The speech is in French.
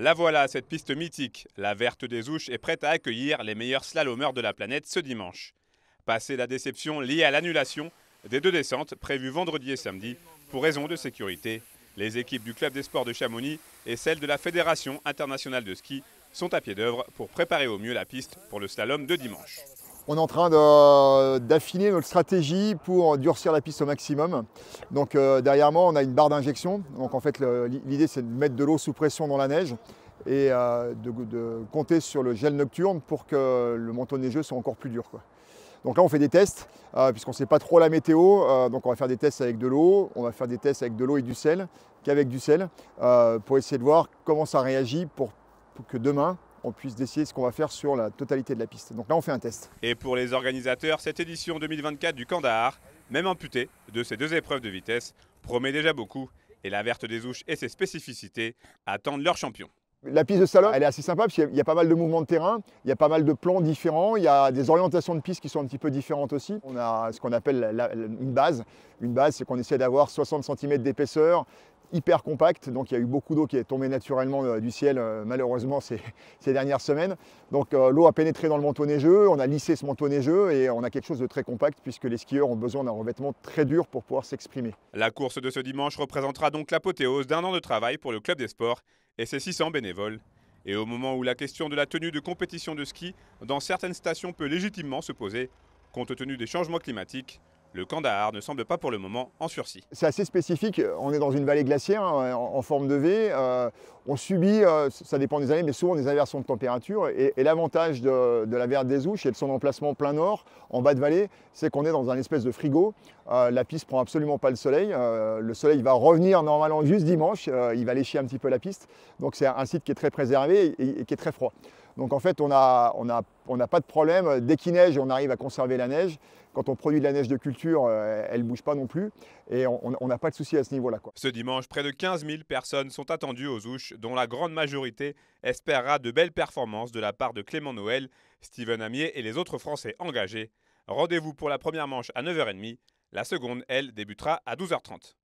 La voilà, cette piste mythique, la verte des Ouches, est prête à accueillir les meilleurs slalomeurs de la planète ce dimanche. Passée la déception liée à l'annulation des deux descentes prévues vendredi et samedi pour raison de sécurité, les équipes du Club des Sports de Chamonix et celles de la Fédération internationale de ski sont à pied d'œuvre pour préparer au mieux la piste pour le slalom de dimanche on est en train d'affiner notre stratégie pour durcir la piste au maximum. Donc euh, derrière moi, on a une barre d'injection. Donc en fait, l'idée, c'est de mettre de l'eau sous pression dans la neige et euh, de, compter sur le gel nocturne pour que le manteau neigeux soit encore plus dur. Donc là, on fait des tests, euh, puisqu'on ne sait pas trop la météo. donc on va faire des tests avec de l'eau, on va faire des tests avec de l'eau et du sel, qu'avec du sel, pour essayer de voir comment ça réagit pour que demain, on puisse décider ce qu'on va faire sur la totalité de la piste. Donc là, on fait un test. Et pour les organisateurs, cette édition 2024 du Kandahar, même amputée de ces deux épreuves de vitesse, promet déjà beaucoup. Et la verte des ouches et ses spécificités attendent leurs champion. La piste de Salon, elle est assez sympa parce qu'il y a pas mal de mouvements de terrain, il y a pas mal de plans différents, il y a des orientations de piste qui sont un petit peu différentes aussi. On a ce qu'on appelle une base. Une base, c'est qu'on essaie d'avoir 60 cm d'épaisseur hyper compact, donc il y a eu beaucoup d'eau qui est tombée naturellement euh, du ciel euh, malheureusement ces, dernières semaines. Donc euh, l'eau a pénétré dans le manteau neigeux, on a lissé ce manteau neigeux et on a quelque chose de très compact puisque les skieurs ont besoin d'un revêtement très dur pour pouvoir s'exprimer. La course de ce dimanche représentera donc l'apothéose d'un an de travail pour le club des sports et ses 600 bénévoles. Et au moment où la question de la tenue de compétition de ski dans certaines stations peut légitimement se poser, compte tenu des changements climatiques, le Kandahar ne semble pas pour le moment en sursis. C'est assez spécifique, on est dans une vallée glaciaire hein, en, forme de V, euh, on subit, euh, ça dépend des années, mais souvent des inversions de température. Et, l'avantage de, la verte des Ouches et de son emplacement plein nord, en bas de vallée, c'est qu'on est dans un espèce de frigo. Euh, la piste prend absolument pas le soleil. le soleil va revenir normalement juste dimanche, il va lécher un petit peu la piste. Donc c'est un site qui est très préservé et qui est très froid. Donc en fait, on n'a pas de problème. Dès qu'il neige, on arrive à conserver la neige. Quand on produit de la neige de culture, euh, elle ne bouge pas non plus. Et on n'a pas de souci à ce niveau-là. Ce dimanche, près de 15 000 personnes sont attendues aux Ouches, dont la grande majorité espérera de belles performances de la part de Clément Noël, Steven Amier et les autres Français engagés. Rendez-vous pour la première manche à 9h30. La seconde, elle, débutera à 12h30.